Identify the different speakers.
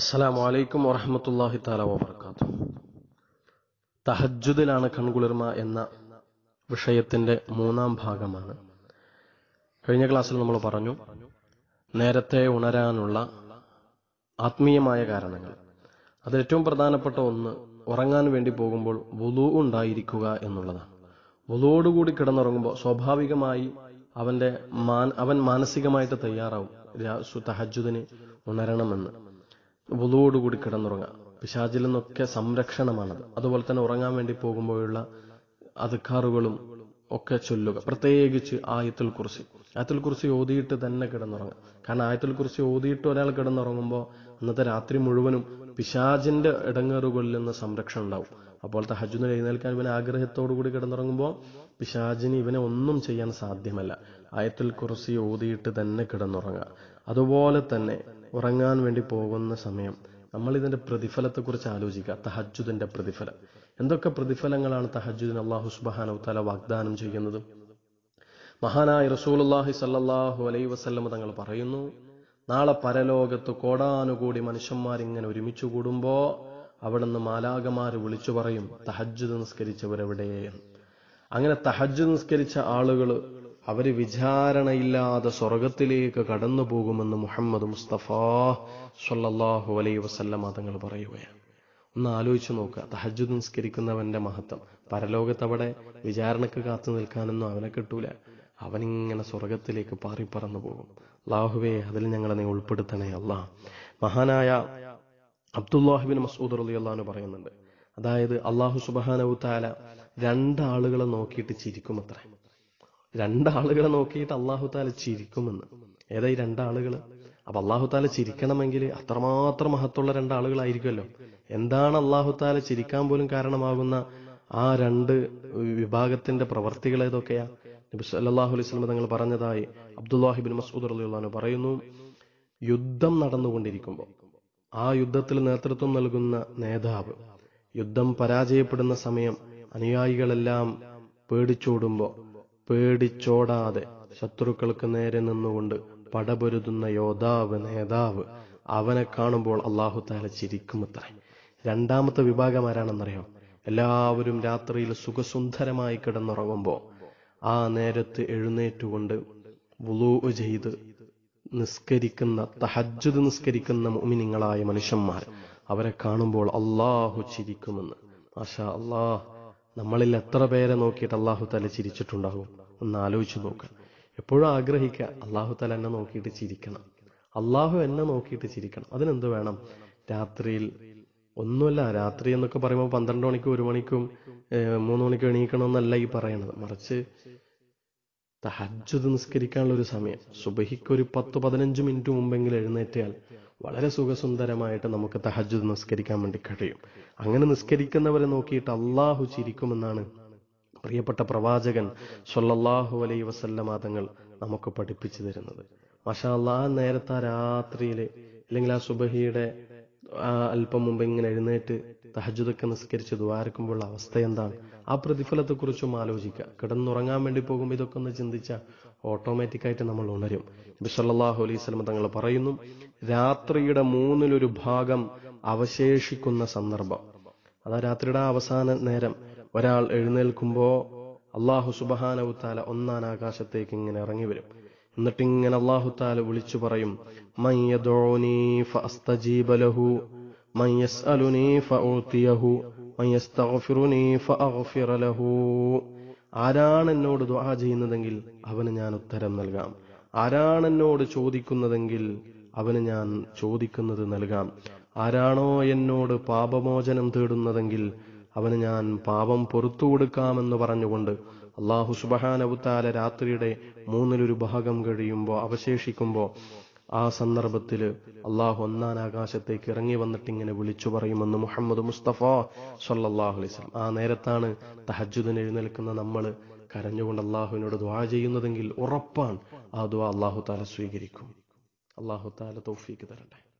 Speaker 1: അസ്സലാം വലൈക്കും വറഹമത്തല്ലാഹി താല വാബർക്കാത്തു തഹജുദിലാണ് കൺകുളിർമ എന്ന വിഷയത്തിന്റെ മൂന്നാം ഭാഗമാണ് കഴിഞ്ഞ ക്ലാസ്സിൽ നമ്മൾ പറഞ്ഞു നേരത്തെ ഉണരാനുള്ള ആത്മീയമായ കാരണങ്ങൾ അതിൽ ഏറ്റവും പ്രധാനപ്പെട്ട ഒന്ന് ഉറങ്ങാൻ വേണ്ടി പോകുമ്പോൾ വുലു ഉണ്ടായിരിക്കുക എന്നുള്ളതാണ് വുലുവോടുകൂടി കിടന്നുറങ്ങുമ്പോൾ സ്വാഭാവികമായി അവന്റെ മാൻ അവൻ മാനസികമായിട്ട് തയ്യാറാവും തഹജുദിന് ഉണരണമെന്ന് വുളുവോടുകൂടി കിടന്നുറങ്ങാം പിശാചിൽ നിന്നൊക്കെ സംരക്ഷണമാണത് അതുപോലെ തന്നെ ഉറങ്ങാൻ വേണ്ടി പോകുമ്പോഴുള്ള അധികാറുകളും ഒക്കെ ചൊല്ലുക പ്രത്യേകിച്ച് ആയത്തിൽ കുറിച്ച് ആയത്തിൽ കുറിച്ച് ഓതിയിട്ട് തന്നെ കിടന്നുറങ്ങുക കാരണം ആയത്തിൽ കുറിച്ച് ഓതിയിട്ട് ഒരാൾ കിടന്നുറങ്ങുമ്പോൾ അന്നത്തെ രാത്രി മുഴുവനും പിശാജിന്റെ ഇടങ്ങേറുകളിൽ നിന്ന് സംരക്ഷണം ഉണ്ടാവും അപ്പോഴത്തെ ഹജ്ജുന്ന് എഴുന്നേൽക്കാൻ ഇവനെ ആഗ്രഹത്തോടു കൂടി കിടന്നുറങ്ങുമ്പോൾ പിശാജിന് ഇവനെ ഒന്നും ചെയ്യാൻ സാധ്യമല്ല ആയത്തിൽ കുറിച്ച് ഓതിയിട്ട് തന്നെ കിടന്നുറങ്ങുക അതുപോലെ തന്നെ ഉറങ്ങാൻ വേണ്ടി പോകുന്ന സമയം നമ്മൾ ഇതിന്റെ പ്രതിഫലത്തെക്കുറിച്ച് ആലോചിക്കുക തഹജുദിന്റെ പ്രതിഫലം എന്തൊക്കെ പ്രതിഫലങ്ങളാണ് തഹജുദിൻ അള്ളാഹു സുബാന തല വാഗ്ദാനം ചെയ്യുന്നത് മഹാനായ അള്ളാഹി സല്ലാഹു അലൈ വസല്ലം തങ്ങൾ പറയുന്നു നാളെ പരലോകത്ത് കോടാനുകൂടി മനുഷ്യന്മാരിങ്ങനെ ഒരുമിച്ച് കൂടുമ്പോൾ അവിടെ നിന്ന് മാലാകമാർ വിളിച്ചു പറയും തഹജ്ജുദ് നിസ്കരിച്ചവരെവിടെ അങ്ങനെ തഹജ്ജുദ് നിസ്കരിച്ച ആളുകൾ അവർ വിചാരണയില്ലാതെ സ്വർഗത്തിലേക്ക് കടന്നു പോകുമെന്ന് മുഹമ്മദ് മുസ്തഫ സൊല്ലാഹു അലൈ വസല്ലമ തങ്ങൾ പറയുകയാണ് ഒന്ന് ആലോചിച്ചു നോക്കുക തഹജു നിസ്കരിക്കുന്നവന്റെ മഹത്വം പരലോകത്തവിടെ വിചാരണക്ക് കാത്തു നിൽക്കാനൊന്നും അവനെ കിട്ടൂല അവനിങ്ങനെ സ്വർഗത്തിലേക്ക് പാറിപ്പറന്നു പോകും അള്ളാഹുവേ അതിൽ ഞങ്ങളെ നീ ഉൾപ്പെടുത്തണേ അല്ല മഹാനായ അബ്ദുല്ലാഹുബിൻ മസൂദ് അലി അള്ളഹാനു പറയുന്നുണ്ട് അതായത് അള്ളാഹു സുബാനവു താല രണ്ടാളുകളെ നോക്കിയിട്ട് ചിരിക്കും അത്രേ രണ്ടാളുകളെ നോക്കിയിട്ട് അള്ളാഹു താല ചിരിക്കുമെന്ന് ഏതായി രണ്ടാളുകൾ അപ്പൊ അള്ളാഹു താല ചിരിക്കണമെങ്കിൽ അത്രമാത്രം മഹത്തുള്ള രണ്ടാളുകളായിരിക്കുമല്ലോ എന്താണ് അള്ളാഹു താല ചിരിക്കാൻ പോലും കാരണമാകുന്ന ആ രണ്ട് വിഭാഗത്തിന്റെ പ്രവർത്തികൾ ഏതൊക്കെയാ നബി സല്ലാഹു അലൈഹി സ്വലം തങ്ങൾ പറഞ്ഞതായി അബ്ദുല്ലാഹിബിൻ മസൂദ് അള്ളാഹു പറയുന്നു യുദ്ധം നടന്നുകൊണ്ടിരിക്കുമ്പോൾ ആ യുദ്ധത്തിൽ നേതൃത്വം നൽകുന്ന നേതാവ് യുദ്ധം പരാജയപ്പെടുന്ന സമയം അനുയായികളെല്ലാം പേടിച്ചോടുമ്പോൾ പേടിച്ചോടാതെ ശത്രുക്കൾക്ക് നേരെ നിന്നുകൊണ്ട് പടപൊരുതുന്ന യോദ്ധാവ് നേതാവ് അവനെ കാണുമ്പോൾ അള്ളാഹു താല ചിരിക്കുമത്രേ രണ്ടാമത്തെ വിഭാഗം ആരാണെന്നറിയോ എല്ലാവരും രാത്രിയിൽ സുഖസുന്ദരമായി കിടന്നുറങ്ങുമ്പോൾ ആ നേരത്ത് എഴുന്നേറ്റുകൊണ്ട് വുളൂ ചെയ്ത് നിസ്കരിക്കുന്ന തഹജ്ജുദ് നിസ്കരിക്കുന്ന മുമിനിങ്ങളായ മനുഷ്യന്മാർ അവരെ കാണുമ്പോൾ അള്ളാഹു ചിരിക്കുമെന്ന് മാഷാ അള്ളാഹ് നമ്മളിൽ എത്ര പേരെ നോക്കിയിട്ട് അള്ളാഹു തല ചിരിച്ചിട്ടുണ്ടാകും ഒന്ന് ആലോചിച്ച് നോക്ക എപ്പോഴും ആഗ്രഹിക്കുക അള്ളാഹു തല എന്നെ നോക്കിയിട്ട് ചിരിക്കണം അള്ളാഹു എന്നെ നോക്കിയിട്ട് ചിരിക്കണം അതിനെന്ത് വേണം രാത്രിയിൽ ഒന്നുമല്ല രാത്രി എന്നൊക്കെ പറയുമ്പോൾ പന്ത്രണ്ട് മണിക്കും ഒരു മണിക്കും മൂന്ന് മണിക്കും എണീക്കണമെന്നല്ല ഈ പറയണത് മറിച്ച് തഹജ്ജുദ് നിസ്കരിക്കാനുള്ള ഒരു സമയം സുബഹിക്ക് ഒരു പത്ത് പതിനഞ്ച് മിനിറ്റ് മുമ്പെങ്കിലും എഴുന്നേറ്റാൽ വളരെ സുഖസുന്ദരമായിട്ട് നമുക്ക് തഹജ്ജുദ് നിസ്കരിക്കാൻ വേണ്ടി കഴിയും അങ്ങനെ നിസ്കരിക്കുന്നവരെ നോക്കിയിട്ട് അള്ളാഹു ചിരിക്കുമെന്നാണ് പ്രിയപ്പെട്ട പ്രവാചകൻ സൊല്ലാഹു അലൈ വസല്ലമാതങ്ങൾ നമുക്ക് പഠിപ്പിച്ചു തരുന്നത് മഷാല്ല ആ നേരത്തെ ആ രാത്രിയിൽ അല്ലെങ്കിൽ ആ സുബഹിയുടെ അല്പം മുമ്പ് ഇങ്ങനെ എഴുന്നേറ്റ് തഹജുദൊക്കെ നിസ്കരിച്ച് ദ്വാരക്കുമ്പോൾ അവസ്ഥ എന്താണ് ആ പ്രതിഫലത്തെക്കുറിച്ചും ആലോചിക്കുക കിടന്നുറങ്ങാൻ വേണ്ടി പോകുമ്പോൾ ഇതൊക്കെ ഒന്ന് ചിന്തിച്ച ഓട്ടോമാറ്റിക്കായിട്ട് നമ്മൾ ഉണരും ബിസല്ലാഹു അലൈഹി സ്വലം തങ്ങൾ പറയുന്നു രാത്രിയുടെ മൂന്നിലൊരു ഭാഗം അവശേഷിക്കുന്ന സന്ദർഭം അതാ രാത്രിയുടെ അവസാന നേരം ഒരാൾ എഴുന്നേൽക്കുമ്പോൾ അള്ളാഹു സുബഹാനവുത്താല ഒന്നാം ആകാശത്തേക്ക് ഇങ്ങനെ ഇറങ്ങി വരും എന്നിട്ട് എന്നിട്ടിങ്ങനെ അള്ളാഹുത്താല വിളിച്ചു പറയും മയ്യദോനീ ഫസ്തജീബലഹു من يسألني فأعطيه من يستغفرني فأغفر له ആരാണ് എന്നോട് ദുആ ചെയ്യുന്നതെങ്കിൽ അവന് ഞാൻ ഉത്തരം നൽകാം ആരാണ് എന്നോട് ചോദിക്കുന്നതെങ്കിൽ അവന് ഞാൻ ചോദിക്കുന്നത് നൽകാം ആരാണോ എന്നോട് പാപമോചനം തേടുന്നതെങ്കിൽ അവന് ഞാൻ പാപം പൊറത്തു കൊടുക്കാമെന്ന് പറഞ്ഞുകൊണ്ട് അള്ളാഹു സുബഹാനബുത്താല രാത്രിയുടെ മൂന്നിലൊരു ഭാഗം കഴിയുമ്പോൾ അവശേഷിക്കുമ്പോൾ ആ സന്ദർഭത്തിൽ അള്ളാഹു ഒന്നാൻ ആകാശത്തേക്ക് ഇറങ്ങി വന്നിട്ട് ഇങ്ങനെ വിളിച്ചു പറയുമെന്ന് മുഹമ്മദ് മുസ്തഫ സല്ലാഹു അലൈസ് ആ നേരത്താണ് തഹജുദിന് എഴുന്നേൽക്കുന്ന നമ്മൾ കരഞ്ഞുകൊണ്ട് അള്ളാഹുവിനോട് ദ്വാ ചെയ്യുന്നതെങ്കിൽ ഉറപ്പാണ് ആ ദ്വാ അള്ളാഹു താല സ്വീകരിക്കും അള്ളാഹു താല തൗഫീക്ക് തരട്ടെ